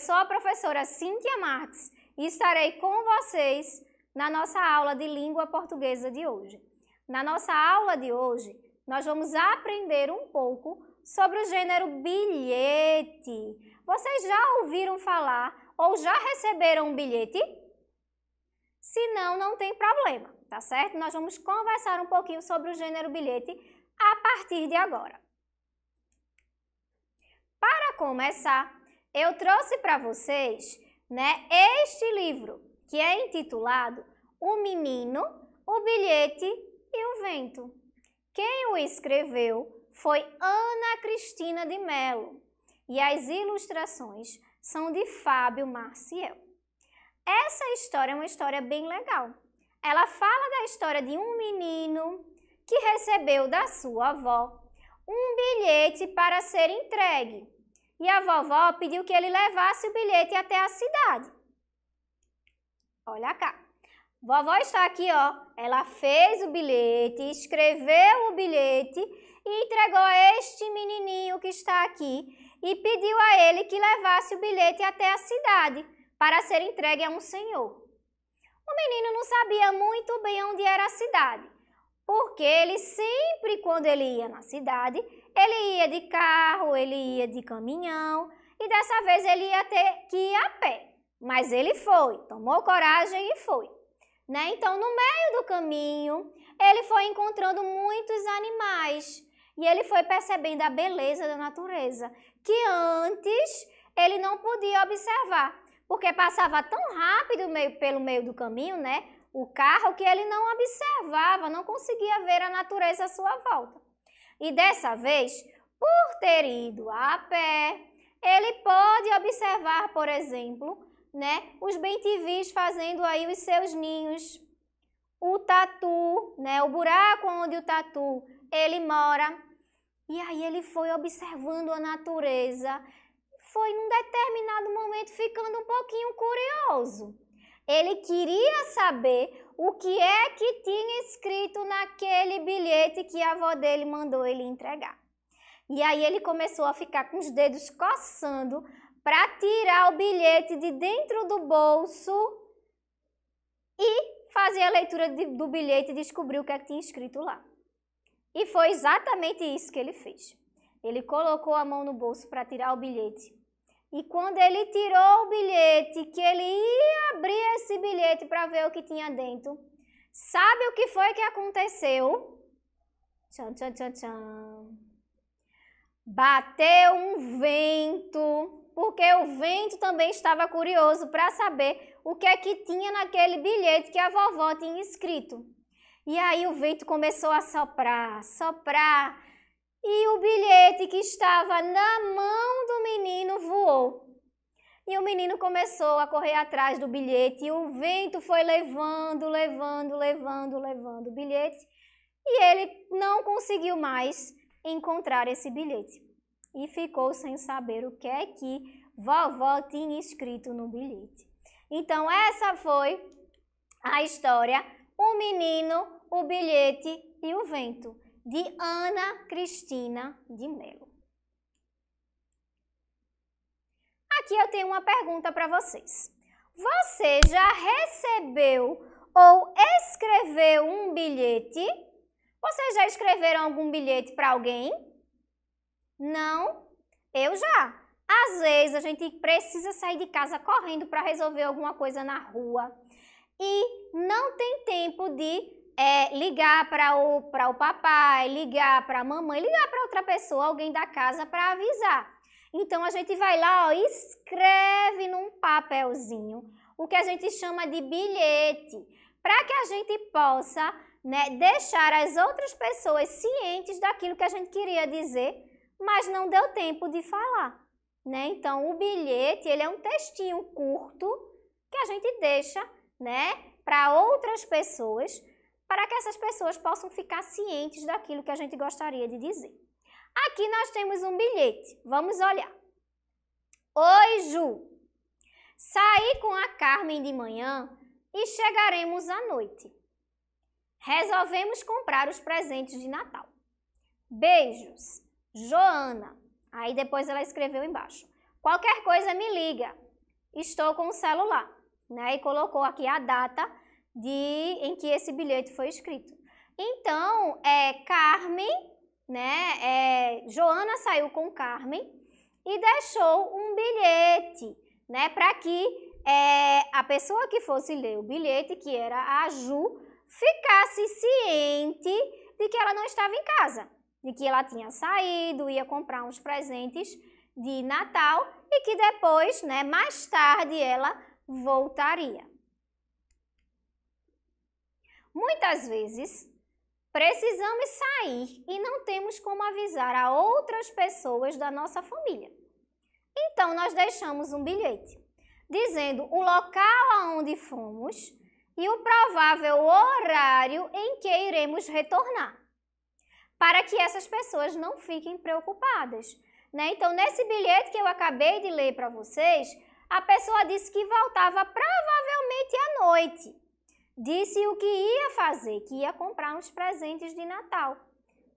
Eu sou a professora Cíntia Marques e estarei com vocês na nossa aula de língua portuguesa de hoje. Na nossa aula de hoje, nós vamos aprender um pouco sobre o gênero bilhete. Vocês já ouviram falar ou já receberam um bilhete? Se não, não tem problema, tá certo? Nós vamos conversar um pouquinho sobre o gênero bilhete a partir de agora. Para começar, eu trouxe para vocês né, este livro, que é intitulado O Menino, o Bilhete e o Vento. Quem o escreveu foi Ana Cristina de Mello e as ilustrações são de Fábio Marciel. Essa história é uma história bem legal. Ela fala da história de um menino que recebeu da sua avó um bilhete para ser entregue e a vovó pediu que ele levasse o bilhete até a cidade. Olha cá. Vovó está aqui, ó. Ela fez o bilhete, escreveu o bilhete e entregou a este menininho que está aqui e pediu a ele que levasse o bilhete até a cidade para ser entregue a um senhor. O menino não sabia muito bem onde era a cidade, porque ele sempre, quando ele ia na cidade, ele ia de carro, ele ia de caminhão e dessa vez ele ia ter que ir a pé. Mas ele foi, tomou coragem e foi. Né? Então, no meio do caminho, ele foi encontrando muitos animais e ele foi percebendo a beleza da natureza, que antes ele não podia observar, porque passava tão rápido meio, pelo meio do caminho, né? O carro que ele não observava, não conseguia ver a natureza à sua volta. E dessa vez, por ter ido a pé, ele pode observar, por exemplo, né, os bentivis fazendo aí os seus ninhos. O tatu, né, o buraco onde o tatu ele mora. E aí ele foi observando a natureza. Foi num determinado momento ficando um pouquinho curioso. Ele queria saber o que é que tinha escrito naquele bilhete que a avó dele mandou ele entregar. E aí ele começou a ficar com os dedos coçando para tirar o bilhete de dentro do bolso e fazer a leitura de, do bilhete e descobrir o que, é que tinha escrito lá. E foi exatamente isso que ele fez. Ele colocou a mão no bolso para tirar o bilhete. E quando ele tirou o bilhete que ele ia para ver o que tinha dentro. Sabe o que foi que aconteceu? Tchan, tchan, tchan, tchan. Bateu um vento, porque o vento também estava curioso para saber o que é que tinha naquele bilhete que a vovó tinha escrito. E aí o vento começou a soprar, soprar, e o bilhete que estava na mão do menino voou. E o menino começou a correr atrás do bilhete e o vento foi levando, levando, levando, levando o bilhete. E ele não conseguiu mais encontrar esse bilhete. E ficou sem saber o que é que vovó tinha escrito no bilhete. Então, essa foi a história: O Menino, o Bilhete e o Vento, de Ana Cristina de Mello. Aqui eu tenho uma pergunta para vocês. Você já recebeu ou escreveu um bilhete? Vocês já escreveram algum bilhete para alguém? Não? Eu já. Às vezes a gente precisa sair de casa correndo para resolver alguma coisa na rua e não tem tempo de é, ligar para o, o papai, ligar para a mamãe, ligar para outra pessoa, alguém da casa para avisar. Então a gente vai lá escreve num papelzinho o que a gente chama de bilhete, para que a gente possa né, deixar as outras pessoas cientes daquilo que a gente queria dizer, mas não deu tempo de falar. Né? Então o bilhete ele é um textinho curto que a gente deixa né, para outras pessoas, para que essas pessoas possam ficar cientes daquilo que a gente gostaria de dizer. Aqui nós temos um bilhete. Vamos olhar. Oi, Ju. Saí com a Carmen de manhã e chegaremos à noite. Resolvemos comprar os presentes de Natal. Beijos, Joana. Aí depois ela escreveu embaixo. Qualquer coisa me liga. Estou com o celular. Né? E colocou aqui a data de em que esse bilhete foi escrito. Então, é Carmen né? É, Joana saiu com Carmen e deixou um bilhete, né? Para que é, a pessoa que fosse ler o bilhete, que era a Ju, ficasse ciente de que ela não estava em casa, de que ela tinha saído, ia comprar uns presentes de Natal e que depois, né, mais tarde, ela voltaria. Muitas vezes, Precisamos sair e não temos como avisar a outras pessoas da nossa família. Então, nós deixamos um bilhete dizendo o local aonde fomos e o provável horário em que iremos retornar, para que essas pessoas não fiquem preocupadas. Né? Então, nesse bilhete que eu acabei de ler para vocês, a pessoa disse que voltava provavelmente à noite disse o que ia fazer, que ia comprar uns presentes de Natal,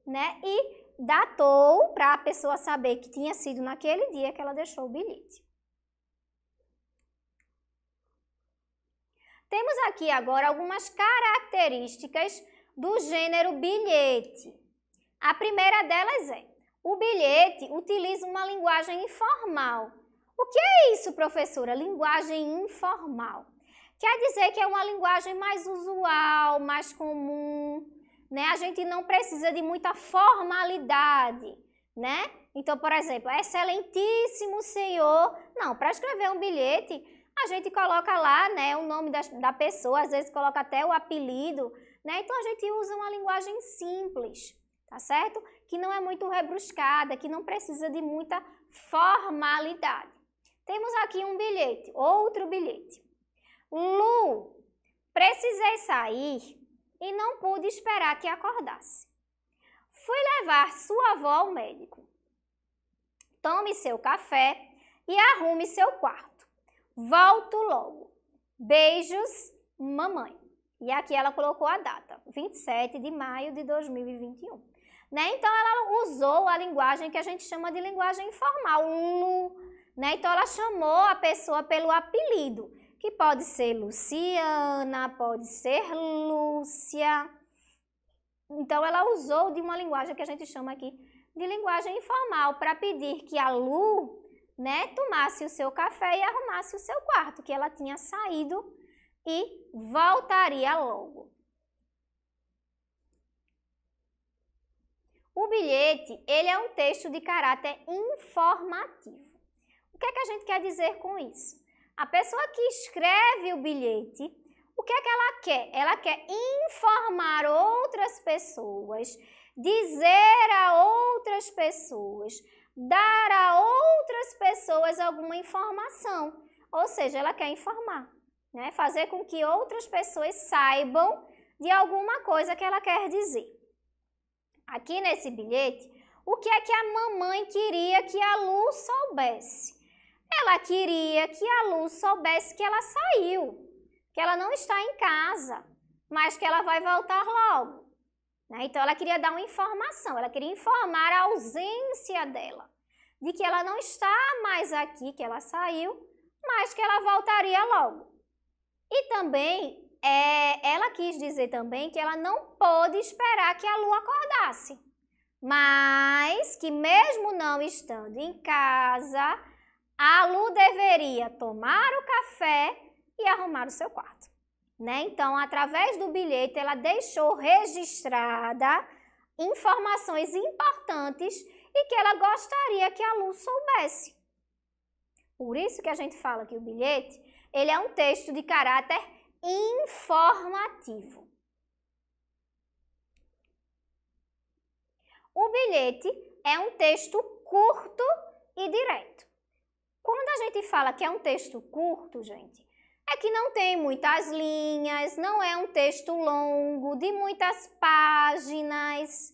né? E datou para a pessoa saber que tinha sido naquele dia que ela deixou o bilhete. Temos aqui agora algumas características do gênero bilhete. A primeira delas é: o bilhete utiliza uma linguagem informal. O que é isso, professora? Linguagem informal. Quer dizer que é uma linguagem mais usual, mais comum, né? A gente não precisa de muita formalidade, né? Então, por exemplo, excelentíssimo senhor. Não, para escrever um bilhete, a gente coloca lá, né, o nome da, da pessoa, às vezes coloca até o apelido, né? Então a gente usa uma linguagem simples, tá certo? Que não é muito rebruscada, que não precisa de muita formalidade. Temos aqui um bilhete, outro bilhete. Lu, precisei sair e não pude esperar que acordasse. Fui levar sua avó ao médico. Tome seu café e arrume seu quarto. Volto logo. Beijos, mamãe. E aqui ela colocou a data, 27 de maio de 2021. Né? Então ela usou a linguagem que a gente chama de linguagem informal, Lu. Né? Então ela chamou a pessoa pelo apelido que pode ser Luciana, pode ser Lúcia. Então, ela usou de uma linguagem que a gente chama aqui de linguagem informal para pedir que a Lu né, tomasse o seu café e arrumasse o seu quarto, que ela tinha saído e voltaria logo. O bilhete, ele é um texto de caráter informativo. O que é que a gente quer dizer com isso? A pessoa que escreve o bilhete, o que é que ela quer? Ela quer informar outras pessoas, dizer a outras pessoas, dar a outras pessoas alguma informação. Ou seja, ela quer informar, né? fazer com que outras pessoas saibam de alguma coisa que ela quer dizer. Aqui nesse bilhete, o que é que a mamãe queria que a Lu soubesse? Ela queria que a Lu soubesse que ela saiu, que ela não está em casa, mas que ela vai voltar logo. Né? Então ela queria dar uma informação, ela queria informar a ausência dela, de que ela não está mais aqui, que ela saiu, mas que ela voltaria logo. E também, é, ela quis dizer também que ela não pôde esperar que a Lu acordasse, mas que mesmo não estando em casa, a Lu deveria tomar o café e arrumar o seu quarto. Né? Então, através do bilhete, ela deixou registrada informações importantes e que ela gostaria que a Lu soubesse. Por isso que a gente fala que o bilhete ele é um texto de caráter informativo. O bilhete é um texto curto e direto. Quando a gente fala que é um texto curto, gente, é que não tem muitas linhas, não é um texto longo, de muitas páginas.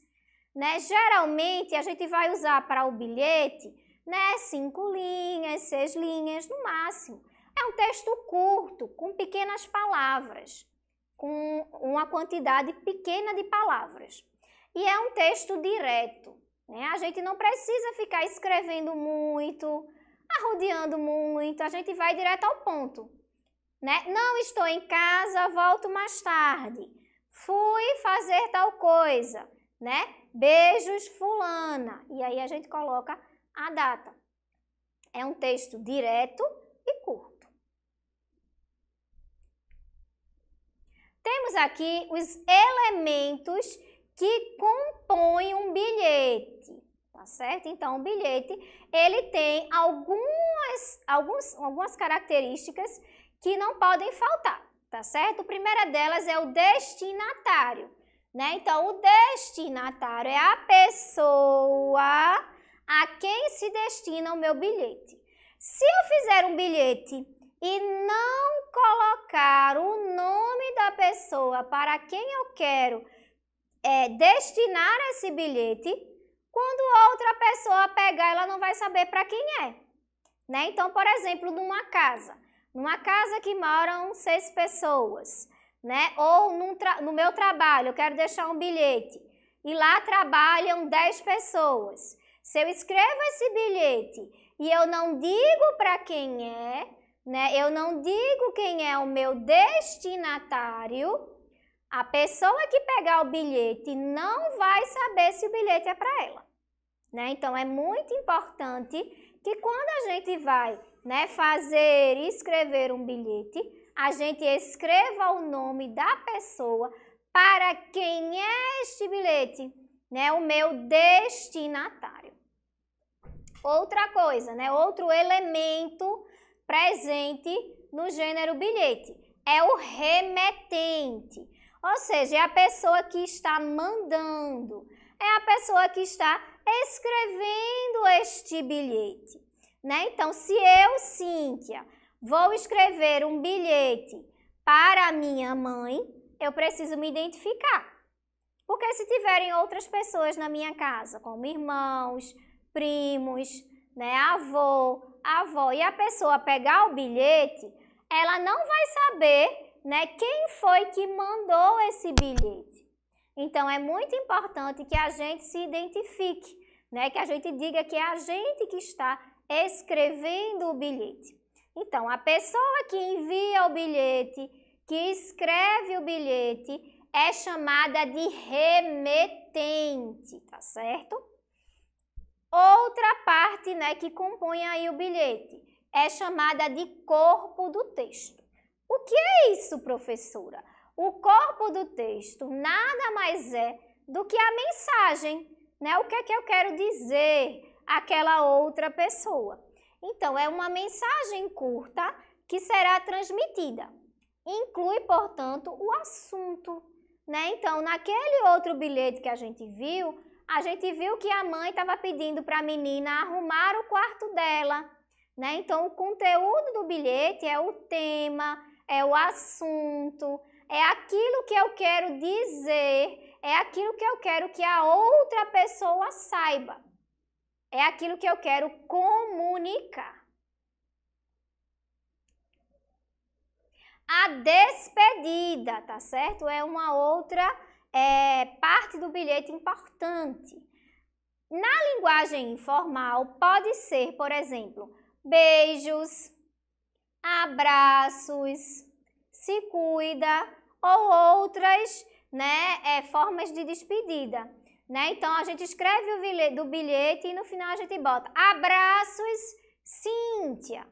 Né? Geralmente a gente vai usar para o bilhete né, cinco linhas, seis linhas no máximo. É um texto curto, com pequenas palavras, com uma quantidade pequena de palavras. E é um texto direto. Né? A gente não precisa ficar escrevendo muito, arrudeando muito, a gente vai direto ao ponto. Né? Não estou em casa, volto mais tarde. Fui fazer tal coisa, né? Beijos fulana. E aí a gente coloca a data. É um texto direto e curto. Temos aqui os elementos que compõem um bilhete tá certo? Então, o bilhete, ele tem algumas, alguns, algumas características que não podem faltar, tá certo? A primeira delas é o destinatário, né? Então, o destinatário é a pessoa a quem se destina o meu bilhete. Se eu fizer um bilhete e não colocar o nome da pessoa para quem eu quero é, destinar esse bilhete, quando a outra pessoa pegar, ela não vai saber para quem é. Né? Então, por exemplo, numa casa. Numa casa que moram seis pessoas. Né? Ou no meu trabalho, eu quero deixar um bilhete. E lá trabalham dez pessoas. Se eu escrevo esse bilhete e eu não digo para quem é, né? Eu não digo quem é o meu destinatário. A pessoa que pegar o bilhete não vai saber se o bilhete é para ela. Né? Então, é muito importante que quando a gente vai né, fazer e escrever um bilhete, a gente escreva o nome da pessoa para quem é este bilhete, né? O meu destinatário. Outra coisa, né? Outro elemento presente no gênero bilhete é o remetente, ou seja, é a pessoa que está mandando, é a pessoa que está escrevendo este bilhete. Né? Então, se eu, Cíntia, vou escrever um bilhete para minha mãe, eu preciso me identificar. Porque se tiverem outras pessoas na minha casa, como irmãos, primos, né, avô, avó, e a pessoa pegar o bilhete, ela não vai saber né, quem foi que mandou esse bilhete. Então é muito importante que a gente se identifique né? Que a gente diga que é a gente que está escrevendo o bilhete. Então, a pessoa que envia o bilhete, que escreve o bilhete, é chamada de remetente, tá certo? Outra parte, né, que compõe aí o bilhete é chamada de corpo do texto. O que é isso, professora? O corpo do texto nada mais é do que a mensagem né? O que é que eu quero dizer àquela outra pessoa? Então, é uma mensagem curta que será transmitida. Inclui, portanto, o assunto, né? Então, naquele outro bilhete que a gente viu, a gente viu que a mãe estava pedindo para a menina arrumar o quarto dela, né? Então, o conteúdo do bilhete é o tema, é o assunto, é aquilo que eu quero dizer é aquilo que eu quero que a outra pessoa saiba. É aquilo que eu quero comunicar. A despedida, tá certo? É uma outra é, parte do bilhete importante. Na linguagem informal, pode ser, por exemplo, beijos, abraços, se cuida ou outras né, é, formas de despedida. Né? Então a gente escreve o bilhete, do bilhete e no final a gente bota abraços, Cíntia,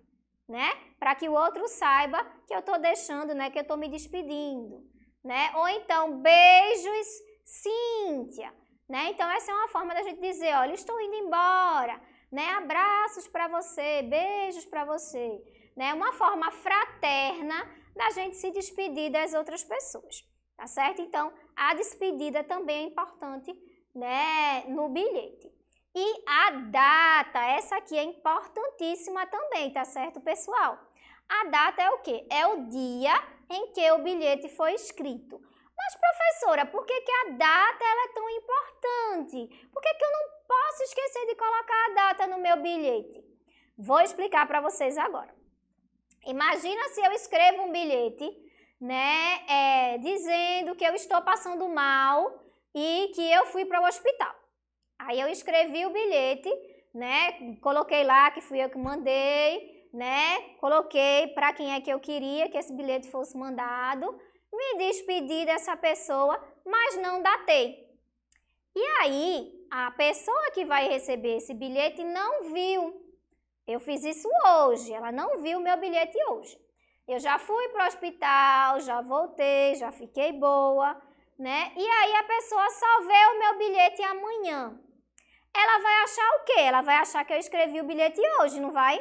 né? Para que o outro saiba que eu estou deixando, né? Que eu estou me despedindo, né? Ou então beijos, Cíntia, né? Então essa é uma forma da gente dizer, olha, estou indo embora, né? Abraços para você, beijos para você, né? Uma forma fraterna da gente se despedir das outras pessoas tá certo? Então, a despedida também é importante, né, no bilhete. E a data, essa aqui é importantíssima também, tá certo, pessoal? A data é o quê? É o dia em que o bilhete foi escrito. Mas, professora, por que, que a data ela é tão importante? Por que, que eu não posso esquecer de colocar a data no meu bilhete? Vou explicar para vocês agora. Imagina se eu escrevo um bilhete né, é, dizendo que eu estou passando mal e que eu fui para o hospital. Aí eu escrevi o bilhete, né, coloquei lá que fui eu que mandei, né, coloquei para quem é que eu queria que esse bilhete fosse mandado, me despedi dessa pessoa, mas não datei. E aí, a pessoa que vai receber esse bilhete não viu. Eu fiz isso hoje, ela não viu meu bilhete hoje. Eu já fui para o hospital, já voltei, já fiquei boa, né? E aí a pessoa só vê o meu bilhete amanhã. Ela vai achar o quê? Ela vai achar que eu escrevi o bilhete hoje, não vai?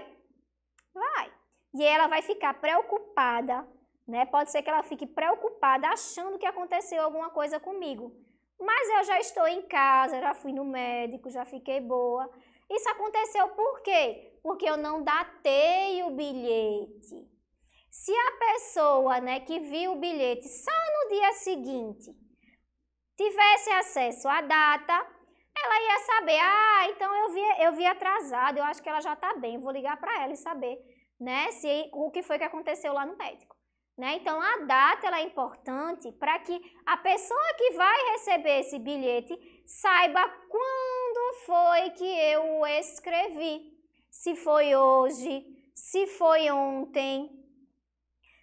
Vai. E ela vai ficar preocupada, né? Pode ser que ela fique preocupada achando que aconteceu alguma coisa comigo. Mas eu já estou em casa, já fui no médico, já fiquei boa. Isso aconteceu por quê? Porque eu não datei o bilhete. Se a pessoa né, que viu o bilhete só no dia seguinte tivesse acesso à data, ela ia saber, ah, então eu vi, eu vi atrasado, eu acho que ela já está bem, vou ligar para ela e saber né, se, o que foi que aconteceu lá no médico. Né? Então, a data é importante para que a pessoa que vai receber esse bilhete saiba quando foi que eu o escrevi. Se foi hoje, se foi ontem,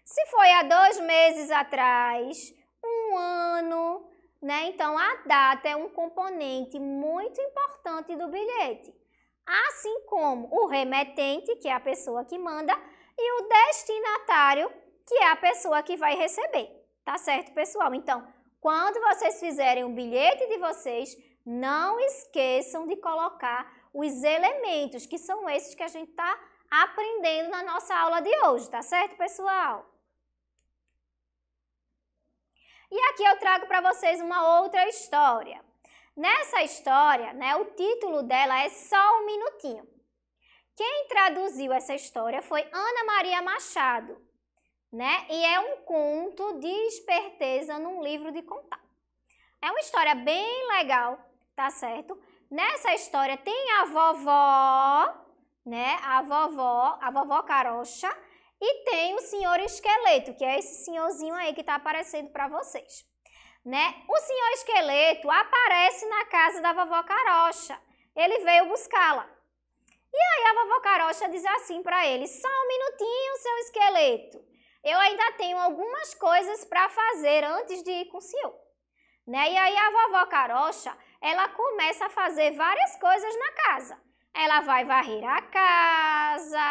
se foi há dois meses atrás, um ano, né? Então a data é um componente muito importante do bilhete. Assim como o remetente, que é a pessoa que manda, e o destinatário, que é a pessoa que vai receber. Tá certo, pessoal? Então, quando vocês fizerem o bilhete de vocês, não esqueçam de colocar os elementos, que são esses que a gente está aprendendo na nossa aula de hoje, tá certo, pessoal? E aqui eu trago para vocês uma outra história. Nessa história, né, o título dela é Só um Minutinho. Quem traduziu essa história foi Ana Maria Machado, né? E é um conto de esperteza num livro de contar. É uma história bem legal, tá certo? Nessa história tem a vovó, né? A vovó, a vovó Carocha, e tem o senhor esqueleto, que é esse senhorzinho aí que está aparecendo para vocês. Né? O senhor esqueleto aparece na casa da vovó Carocha. Ele veio buscá-la. E aí a vovó Carocha diz assim para ele: "Só um minutinho, seu esqueleto. Eu ainda tenho algumas coisas para fazer antes de ir com o senhor." Né? E aí a vovó Carocha, ela começa a fazer várias coisas na casa. Ela vai varrer a casa,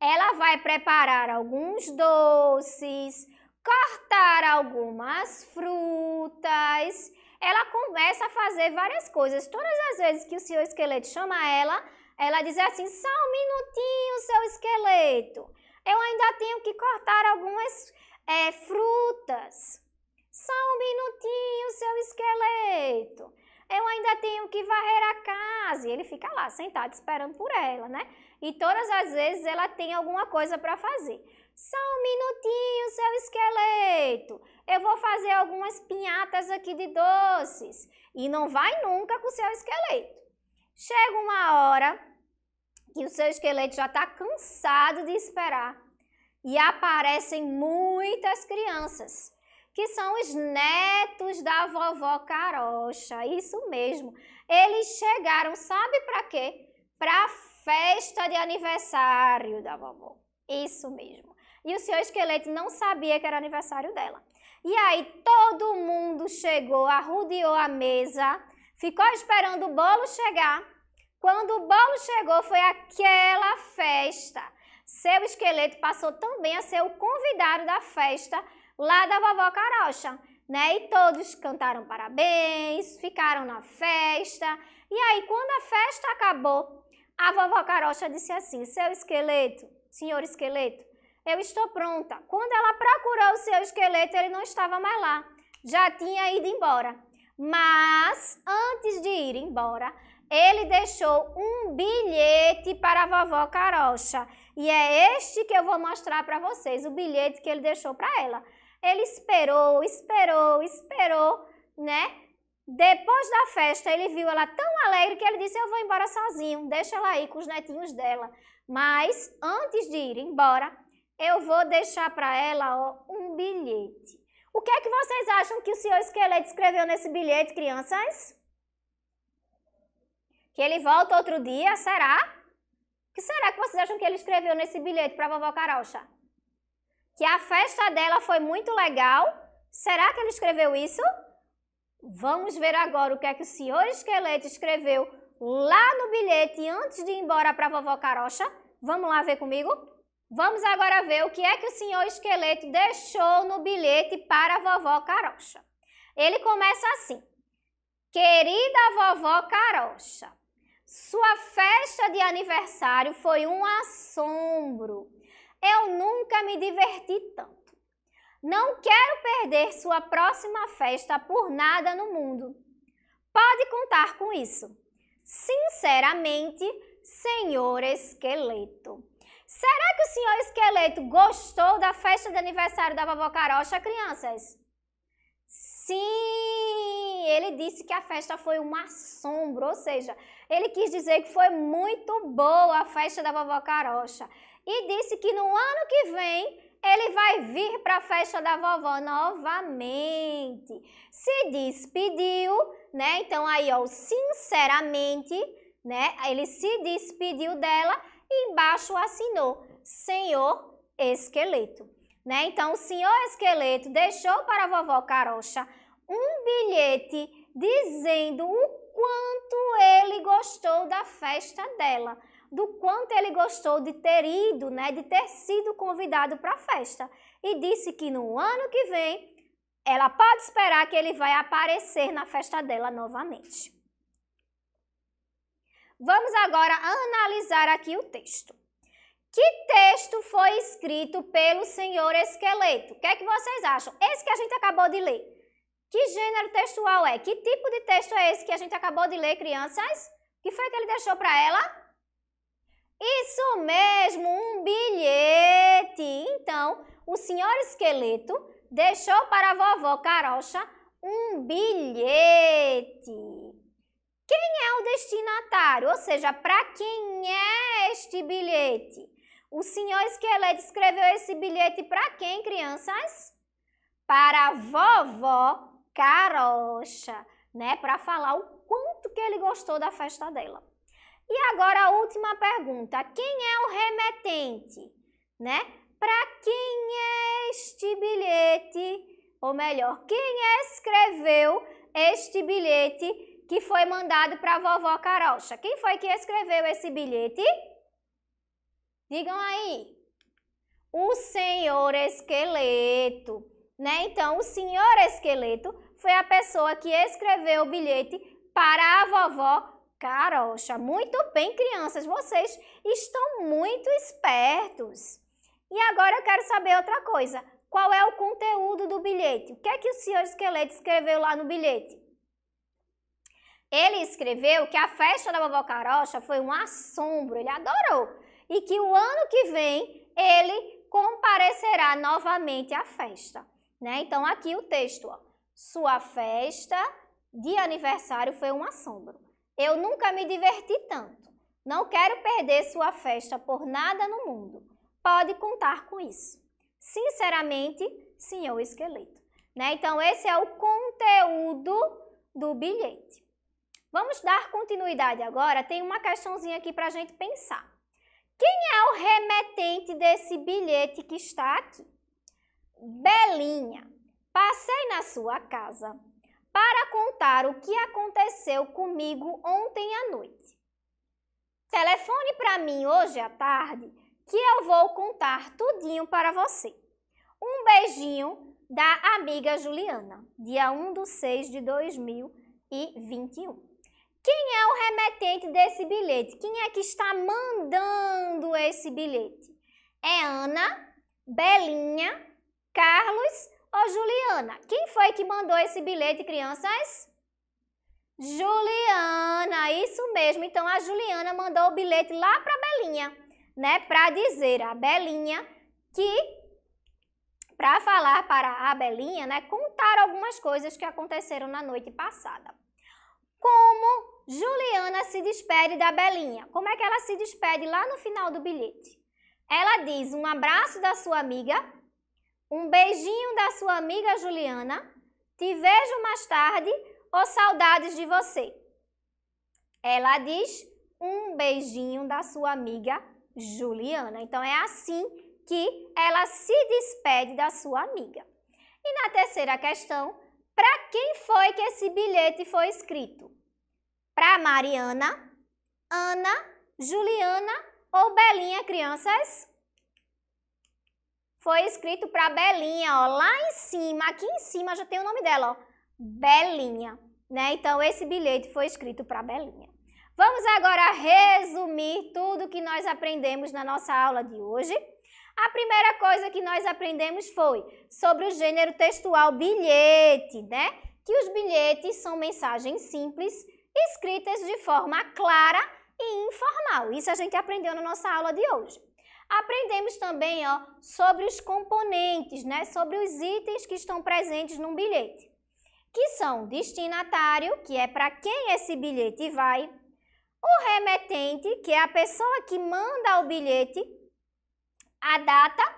ela vai preparar alguns doces, cortar algumas frutas. Ela começa a fazer várias coisas. Todas as vezes que o seu esqueleto chama ela, ela diz assim: só um minutinho, seu esqueleto. Eu ainda tenho que cortar algumas é, frutas. Só um minutinho, seu esqueleto. Eu ainda tenho que varrer a casa. E ele fica lá sentado esperando por ela, né? e todas as vezes ela tem alguma coisa para fazer. Só um minutinho, seu esqueleto. Eu vou fazer algumas pinhatas aqui de doces. E não vai nunca com o seu esqueleto. Chega uma hora que o seu esqueleto já está cansado de esperar. E aparecem muitas crianças que são os netos da vovó Carocha. Isso mesmo. Eles chegaram, sabe para quê? Para Festa de aniversário da vovó. Isso mesmo. E o senhor esqueleto não sabia que era aniversário dela. E aí todo mundo chegou, arrudeou a mesa, ficou esperando o bolo chegar. Quando o bolo chegou, foi aquela festa. Seu esqueleto passou também a ser o convidado da festa lá da vovó Carocha, né? E todos cantaram parabéns, ficaram na festa. E aí, quando a festa acabou, a vovó Carocha disse assim: Seu esqueleto, senhor esqueleto, eu estou pronta. Quando ela procurou o seu esqueleto, ele não estava mais lá, já tinha ido embora. Mas antes de ir embora, ele deixou um bilhete para a vovó Carocha. E é este que eu vou mostrar para vocês, o bilhete que ele deixou para ela. Ele esperou, esperou, esperou, né? Depois da festa, ele viu ela tão alegre que ele disse: Eu vou embora sozinho, deixa ela aí com os netinhos dela. Mas antes de ir embora, eu vou deixar para ela ó, um bilhete. O que é que vocês acham que o senhor esqueleto escreveu nesse bilhete, crianças? Que ele volta outro dia, será? O que será que vocês acham que ele escreveu nesse bilhete para vovó Carocha? Que a festa dela foi muito legal. Será que ele escreveu isso? Vamos ver agora o que é que o senhor esqueleto escreveu lá no bilhete antes de ir embora para vovó Carocha. Vamos lá ver comigo? Vamos agora ver o que é que o senhor esqueleto deixou no bilhete para a vovó Carocha. Ele começa assim: Querida vovó Carocha, sua festa de aniversário foi um assombro. Eu nunca me diverti tanto. Não quero perder sua próxima festa por nada no mundo. Pode contar com isso. Sinceramente, senhor esqueleto. Será que o senhor esqueleto gostou da festa de aniversário da vovó Carocha, crianças? Sim, ele disse que a festa foi um assombro, ou seja, ele quis dizer que foi muito boa a festa da vovó Carocha. E disse que no ano que vem ele vai vir para a festa da vovó novamente. Se despediu, né? Então aí, ó, sinceramente, né? Ele se despediu dela e embaixo assinou Senhor Esqueleto, né? Então, o Senhor Esqueleto deixou para a vovó Carocha um bilhete dizendo o quanto ele gostou da festa dela do quanto ele gostou de ter ido, né, de ter sido convidado para a festa. E disse que no ano que vem ela pode esperar que ele vai aparecer na festa dela novamente. Vamos agora analisar aqui o texto. Que texto foi escrito pelo senhor Esqueleto? O que é que vocês acham? Esse que a gente acabou de ler. Que gênero textual é? Que tipo de texto é esse que a gente acabou de ler, crianças? O que foi que ele deixou para ela? Isso mesmo, um bilhete. Então, o senhor esqueleto deixou para a vovó Carocha um bilhete. Quem é o destinatário? Ou seja, para quem é este bilhete? O senhor esqueleto escreveu esse bilhete para quem, crianças? Para a vovó Carocha, né? Para falar o quanto que ele gostou da festa dela. E agora a última pergunta: quem é o remetente? Né? Para quem é este bilhete? Ou melhor, quem escreveu este bilhete que foi mandado para a vovó Carocha? Quem foi que escreveu esse bilhete? Digam aí. O senhor esqueleto, né? Então, o senhor esqueleto foi a pessoa que escreveu o bilhete para a vovó Carocha, muito bem, crianças, vocês estão muito espertos. E agora eu quero saber outra coisa. Qual é o conteúdo do bilhete? O que é que o senhor esqueleto escreveu lá no bilhete? Ele escreveu que a festa da vovó Carocha foi um assombro, ele adorou. E que o ano que vem ele comparecerá novamente à festa. Né? Então aqui o texto, ó. Sua festa de aniversário foi um assombro. Eu nunca me diverti tanto. Não quero perder sua festa por nada no mundo. Pode contar com isso. Sinceramente, senhor esqueleto. Né? Então, esse é o conteúdo do bilhete. Vamos dar continuidade agora. Tem uma questãozinha aqui para a gente pensar. Quem é o remetente desse bilhete que está aqui? Belinha, passei na sua casa para contar o que aconteceu comigo ontem à noite. Telefone para mim hoje à tarde que eu vou contar tudinho para você. Um beijinho da amiga Juliana, dia 1 de 6 de 2021. Quem é o remetente desse bilhete? Quem é que está mandando esse bilhete? É Ana, Belinha, Carlos Ô Juliana, quem foi que mandou esse bilhete, crianças? Juliana, isso mesmo. Então a Juliana mandou o bilhete lá para a Belinha, né, para dizer a Belinha que para falar para a Belinha, né, contar algumas coisas que aconteceram na noite passada. Como Juliana se despede da Belinha? Como é que ela se despede lá no final do bilhete? Ela diz um abraço da sua amiga um beijinho da sua amiga Juliana. Te vejo mais tarde ou saudades de você. Ela diz um beijinho da sua amiga Juliana. Então é assim que ela se despede da sua amiga. E na terceira questão, para quem foi que esse bilhete foi escrito? Para Mariana, Ana, Juliana ou Belinha Crianças? foi escrito para Belinha, ó, lá em cima, aqui em cima já tem o nome dela, ó, Belinha, né? Então esse bilhete foi escrito para Belinha. Vamos agora resumir tudo que nós aprendemos na nossa aula de hoje. A primeira coisa que nós aprendemos foi sobre o gênero textual bilhete, né? Que os bilhetes são mensagens simples, escritas de forma clara e informal. Isso a gente aprendeu na nossa aula de hoje. Aprendemos também ó, sobre os componentes, né, sobre os itens que estão presentes num bilhete, que são destinatário, que é para quem esse bilhete vai, o remetente, que é a pessoa que manda o bilhete, a data,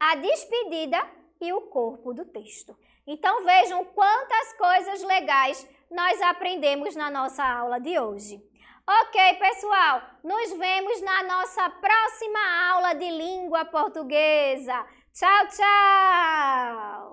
a despedida e o corpo do texto. Então vejam quantas coisas legais nós aprendemos na nossa aula de hoje. Ok, pessoal, nos vemos na nossa próxima aula de língua portuguesa. Tchau, tchau!